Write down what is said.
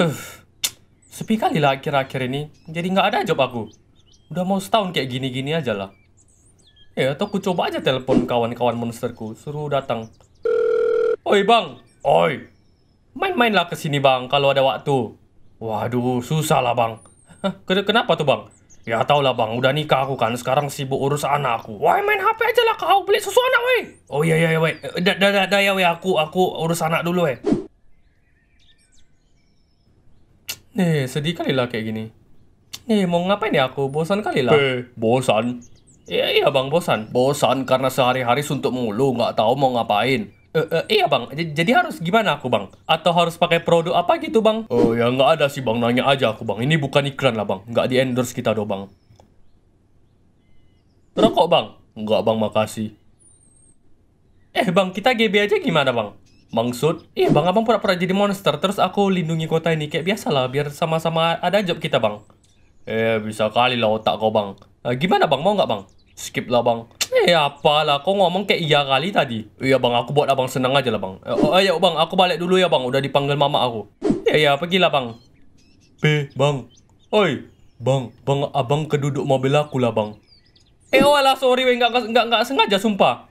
Aduh, sepi kali lah akhir-akhir ini. Jadi nggak ada job aku. Udah mau setahun kayak gini-gini aja lah. Ya, atau aku coba aja telepon kawan-kawan monsterku. Suruh datang. Oi bang, oi. Main-mainlah ke sini bang kalau ada waktu. Waduh, susah lah bang. Hah, kenapa tuh bang? Ya tau lah bang, udah nikah aku kan, sekarang sibuk urus anak aku. Wah main HP aja lah kau, beli susu anak weh. Oh iya iya iya weh, dah dah dah ya weh aku, aku urus anak dulu weh. Nih, sedih kali lah kayak gini. Nih, mau ngapain ya aku? Bosan kali lah. Eh, bosan? Iya, iya bang, bosan. Bosan karena sehari-hari suntuk mulu, nggak tahu mau ngapain. Uh, uh, iya bang, J jadi harus gimana aku bang? Atau harus pakai produk apa gitu bang? Oh uh, ya nggak ada sih bang, nanya aja aku bang. Ini bukan iklan lah bang, nggak di endorse kita do bang. Rokok bang? Nggak bang, makasih. Eh bang, kita GB aja gimana bang? Sud, iya bang abang pura-pura jadi monster terus aku lindungi kota ini kayak biasa lah biar sama-sama ada job kita bang. Eh bisa kali lah otak kau bang. Eh, gimana bang mau nggak bang? Skip lah bang. Eh apalah kau ngomong kayak iya kali tadi. Iya bang aku buat abang senang aja lah bang. Eh, oh, ayo bang aku balik dulu ya bang udah dipanggil mama aku. Ya ya pergilah bang. B, bang. Oi bang bang abang keduduk mobil aku lah bang. Eh oh alah sorry nggak nggak nggak sengaja sumpah.